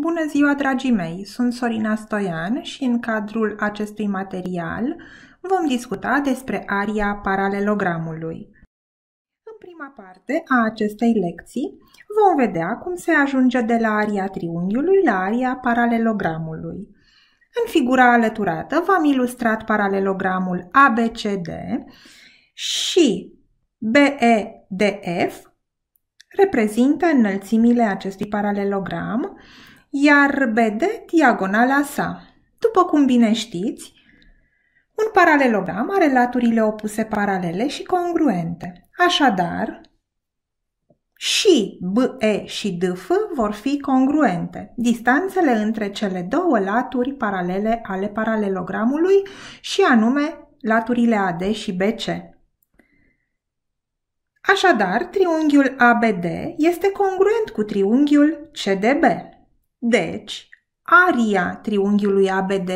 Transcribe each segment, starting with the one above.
Bună ziua, dragii mei! Sunt Sorina Stoian și în cadrul acestui material vom discuta despre aria paralelogramului. În prima parte a acestei lecții vom vedea cum se ajunge de la aria triunghiului la aria paralelogramului. În figura alăturată v-am ilustrat paralelogramul ABCD și BEDF reprezintă înălțimile acestui paralelogram, iar BD diagonala sa. După cum bine știți, un paralelogram are laturile opuse paralele și congruente. Așadar, și BE și DF vor fi congruente. Distanțele între cele două laturi paralele ale paralelogramului și anume laturile AD și BC. Așadar, triunghiul ABD este congruent cu triunghiul CDB. Deci, aria triunghiului ABD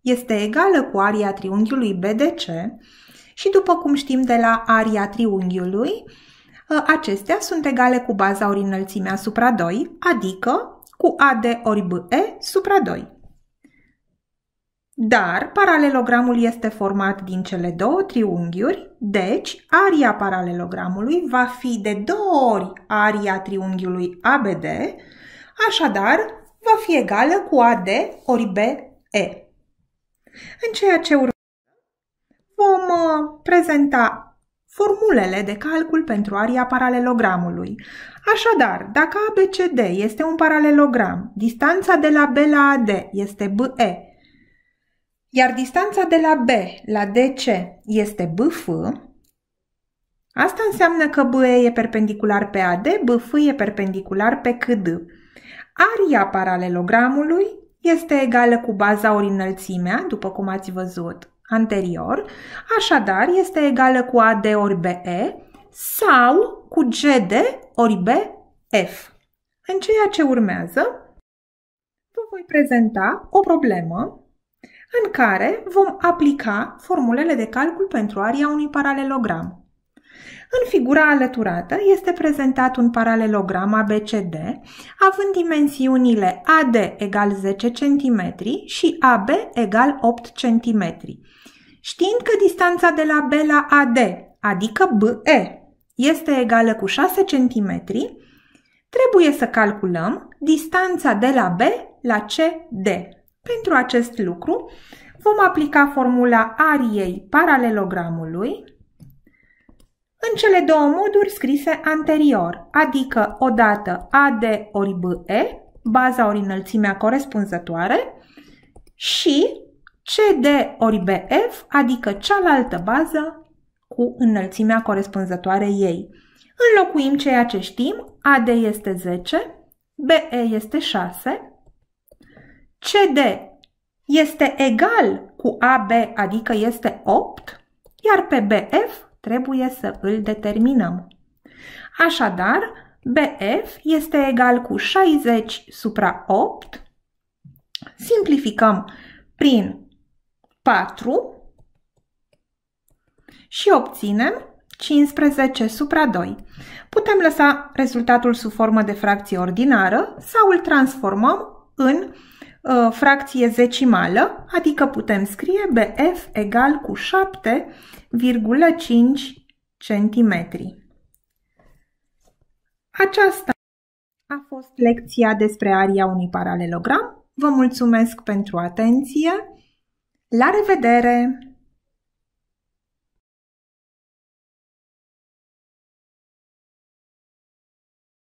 este egală cu aria triunghiului BDC și după cum știm de la aria triunghiului, ă, acestea sunt egale cu baza ori înălțimea supra 2, adică cu AD ori BE supra 2. Dar paralelogramul este format din cele două triunghiuri, deci aria paralelogramului va fi de două ori aria triunghiului ABD, așadar va fi egală cu AD ori BE. În ceea ce urmează, vom uh, prezenta formulele de calcul pentru aria paralelogramului. Așadar, dacă ABCD este un paralelogram, distanța de la B la AD este BE, iar distanța de la B la DC este BF, asta înseamnă că BE e perpendicular pe AD, BF e perpendicular pe CD. Aria paralelogramului este egală cu baza ori înălțimea, după cum ați văzut anterior, așadar este egală cu AD ori BE sau cu GD ori BF. În ceea ce urmează, vă voi prezenta o problemă în care vom aplica formulele de calcul pentru aria unui paralelogram. În figura alăturată este prezentat un paralelogram ABCD, având dimensiunile AD egal 10 cm și AB egal 8 cm. Știind că distanța de la B la AD, adică BE, este egală cu 6 cm, trebuie să calculăm distanța de la B la CD. Pentru acest lucru vom aplica formula ariei paralelogramului în cele două moduri scrise anterior, adică odată AD ori BE, baza ori înălțimea corespunzătoare, și CD ori BF, adică cealaltă bază cu înălțimea corespunzătoare ei. Înlocuim ceea ce știm, AD este 10, BE este 6, CD este egal cu AB, adică este 8, iar pe BF trebuie să îl determinăm. Așadar, BF este egal cu 60 supra 8. Simplificăm prin 4 și obținem 15 supra 2. Putem lăsa rezultatul sub formă de fracție ordinară sau îl transformăm în Uh, fracție zecimală, adică putem scrie BF egal cu 7,5 cm. Aceasta a fost lecția despre aria unui paralelogram. Vă mulțumesc pentru atenție. La revedere!